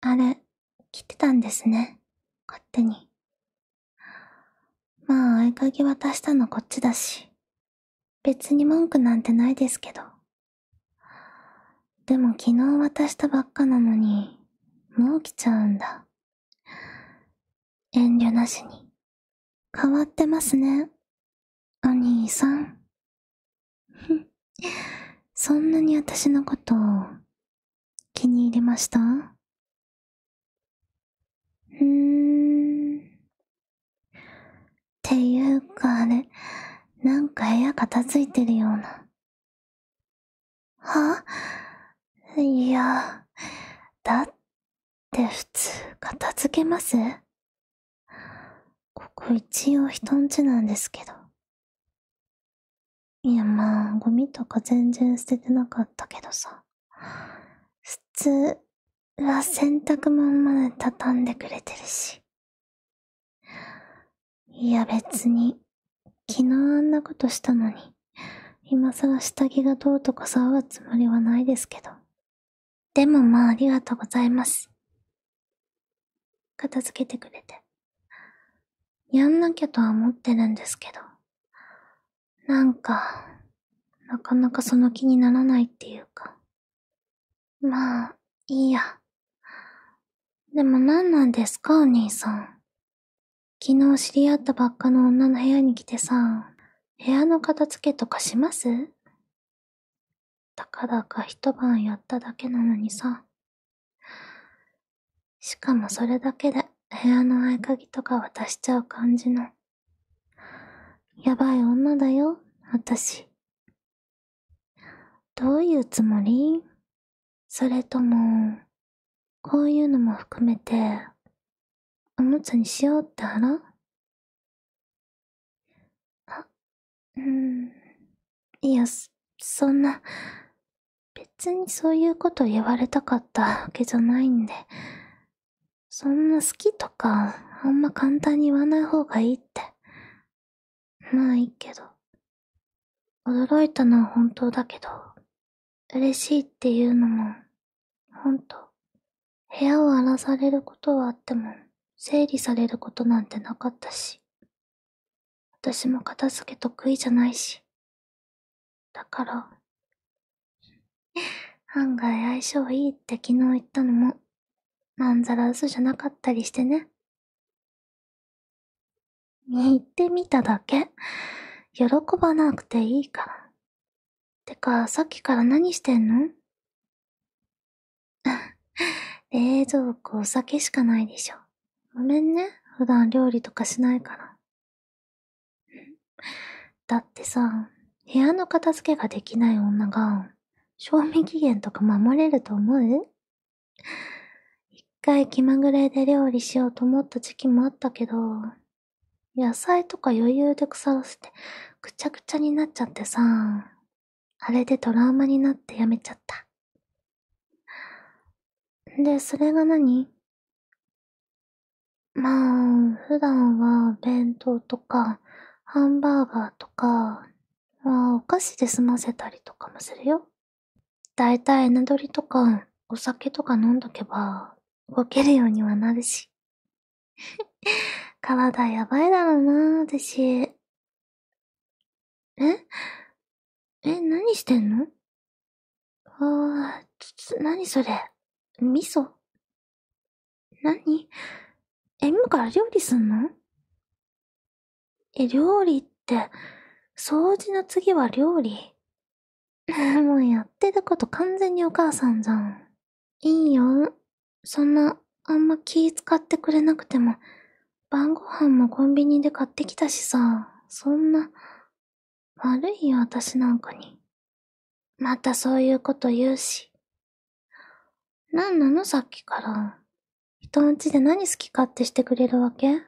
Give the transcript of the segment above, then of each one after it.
あれ、来てたんですね。勝手に。まあ、合鍵渡したのこっちだし。別に文句なんてないですけど。でも昨日渡したばっかなのに、もう来ちゃうんだ。遠慮なしに。変わってますね。お兄さん。そんなに私のことを気に入りましたうーん。っていうかあれ、なんか部屋片付いてるような。はいや、だって普通片付けますここ一応人んちなんですけど。いやまあ、ゴミとか全然捨ててなかったけどさ。普通、わ、洗濯物まで畳んでくれてるし。いや別に、昨日あんなことしたのに、今さら下着がどうとか騒ぐつもりはないですけど。でもまあありがとうございます。片付けてくれて。やんなきゃとは思ってるんですけど。なんか、なかなかその気にならないっていうか。まあ、いいや。でも何なんですかお兄さん。昨日知り合ったばっかの女の部屋に来てさ、部屋の片付けとかしますたかだか一晩やっただけなのにさ。しかもそれだけで部屋の合鍵とか渡しちゃう感じの。やばい女だよ、私。どういうつもりそれとも、こういうのも含めておむつにしようって腹あうんいやそんな別にそういうこと言われたかったわけじゃないんでそんな好きとかあんま簡単に言わない方がいいってまあいいけど驚いたのは本当だけど嬉しいっていうのも本当部屋を荒らされることはあっても、整理されることなんてなかったし。私も片付け得意じゃないし。だから、案外相性いいって昨日言ったのも、まんざら嘘じゃなかったりしてね。言ってみただけ。喜ばなくていいから。てか、さっきから何してんの冷蔵庫お酒しかないでしょ。ごめんね。普段料理とかしないから。だってさ、部屋の片付けができない女が、賞味期限とか守れると思う一回気まぐれで料理しようと思った時期もあったけど、野菜とか余裕で腐らせてくちゃくちゃになっちゃってさ、あれでトラウマになってやめちゃった。で、それが何まあ、普段は弁当とか、ハンバーガーとか、まあ、お菓子で済ませたりとかもするよ。だいたいなりとか、お酒とか飲んどけば、動けるようにはなるし。体やばいだろうな、私。ええ、何してんのああ、何それ。味噌。何え、今から料理すんのえ、料理って、掃除の次は料理。もうやってること完全にお母さんじゃん。いいよ。そんな、あんま気使ってくれなくても、晩ご飯もコンビニで買ってきたしさ、そんな、悪いよ私なんかに。またそういうこと言うし。何なのさっきから。人んちで何好き勝手してくれるわけ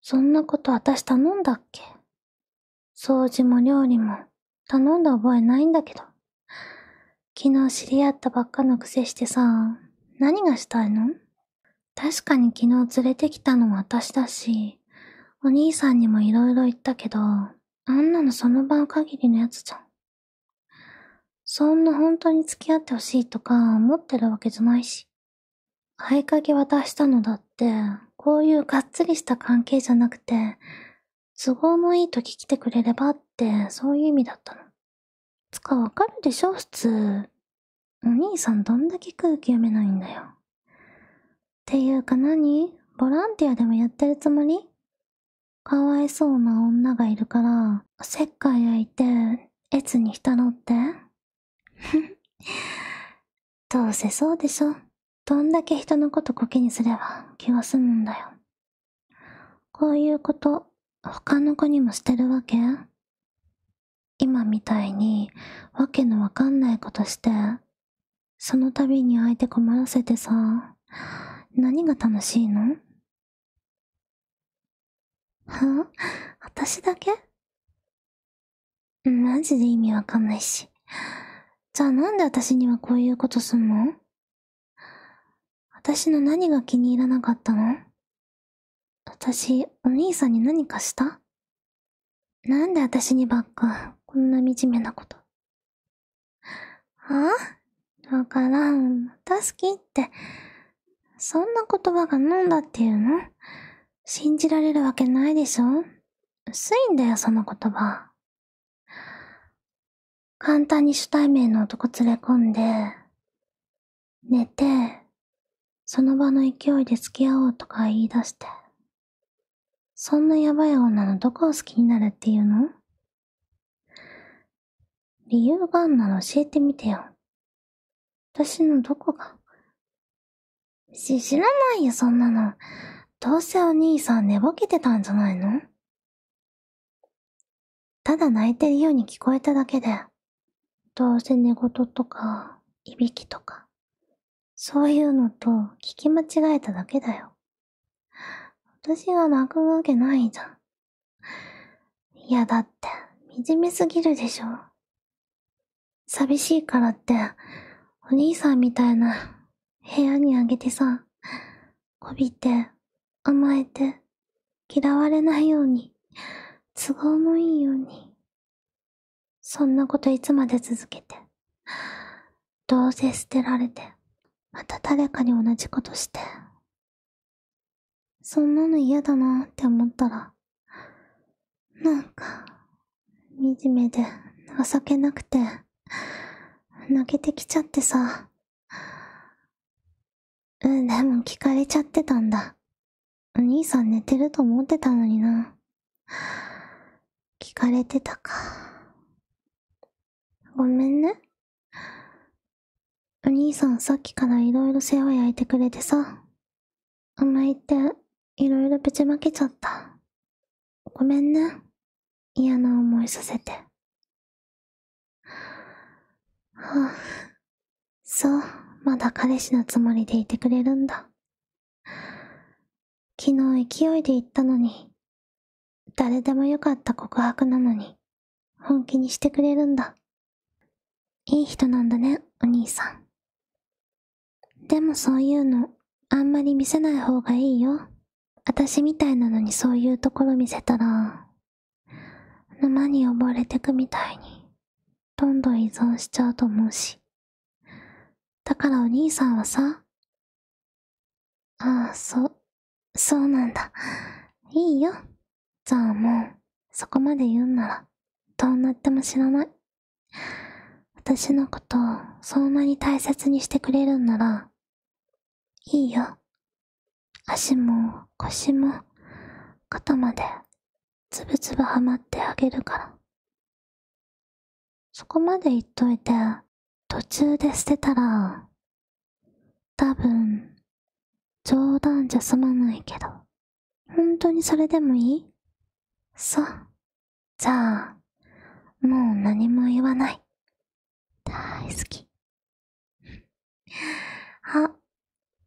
そんなこと私頼んだっけ掃除も料理も頼んだ覚えないんだけど。昨日知り合ったばっかのくせしてさ、何がしたいの確かに昨日連れてきたのも私だし、お兄さんにも色々言ったけど、あんなのその場限りのやつじゃん。そんな本当に付き合ってほしいとか思ってるわけじゃないし。合鍵渡したのだって、こういうがっつりした関係じゃなくて、都合のいい時来てくれればって、そういう意味だったの。つかわかるでしょ、普通。お兄さんどんだけ空気読めないんだよ。っていうか何ボランティアでもやってるつもりかわいそうな女がいるから、せっかい焼いて、越に浸ろってどうせそうでしょ。どんだけ人のことコケにすれば気は済むんだよ。こういうこと、他の子にもしてるわけ今みたいに、わけのわかんないことして、その度に相手困らせてさ、何が楽しいのは私だけマジで意味わかんないし。じゃあなんで私にはこういうことすんの私の何が気に入らなかったの私、お兄さんに何かしたなんで私にばっか、こんな惨めなこと。あわから、また好きって、そんな言葉が飲んだっていうの信じられるわけないでしょ薄いんだよ、その言葉。簡単に主体名の男連れ込んで、寝て、その場の勢いで付き合おうとか言い出して。そんなやばい女のどこを好きになるっていうの理由があんなら教えてみてよ。私のどこがし、知らないよ、そんなの。どうせお兄さん寝ぼけてたんじゃないのただ泣いてるように聞こえただけで、どうせ寝言とか、いびきとか、そういうのと聞き間違えただけだよ。私が泣くわけないじゃん。いやだって、惨めすぎるでしょ。寂しいからって、お兄さんみたいな部屋にあげてさ、こびて、甘えて、嫌われないように、都合のいいように。そんなこといつまで続けて。どうせ捨てられて、また誰かに同じことして。そんなの嫌だなって思ったら、なんか、惨めで情けなくて、泣けてきちゃってさ。うん、でも聞かれちゃってたんだ。お兄さん寝てると思ってたのにな。聞かれてたか。ごめんね。お兄さんさっきからいろいろ世話焼いてくれてさ。甘えっていろいろぶちまけちゃった。ごめんね。嫌な思いさせて。はあ、そう、まだ彼氏のつもりでいてくれるんだ。昨日勢いで言ったのに、誰でもよかった告白なのに、本気にしてくれるんだ。いい人なんだね、お兄さん。でもそういうの、あんまり見せない方がいいよ。私みたいなのにそういうところ見せたら、沼に溺れてくみたいに、どんどん依存しちゃうと思うし。だからお兄さんはさ、ああ、そ、そうなんだ。いいよ。じゃあもう、そこまで言うんなら、どうなっても知らない。私のことそんなに大切にしてくれるんなら、いいよ。足も腰も肩までつぶつぶはまってあげるから。そこまで言っといて、途中で捨てたら、多分、冗談じゃ済まないけど、本当にそれでもいいそう。じゃあ、もう何も言わない。大好き。あ、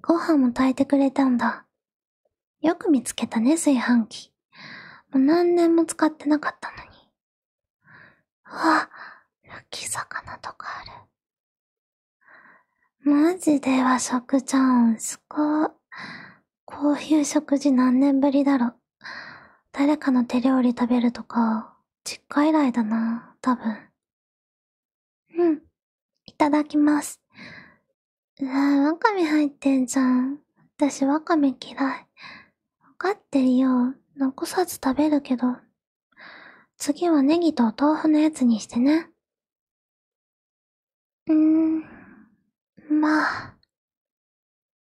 ご飯も炊いてくれたんだ。よく見つけたね、炊飯器。もう何年も使ってなかったのに。うわ、焼き魚とかある。マジで和食ちゃん、すごい。こういう食事何年ぶりだろ。誰かの手料理食べるとか、実家以来だな、多分。うん。ただきます。うわぁ、わか入ってんじゃん。私ワカメ嫌い。わかってるよ。残さず食べるけど。次はネギとお豆腐のやつにしてね。うーん、まあ。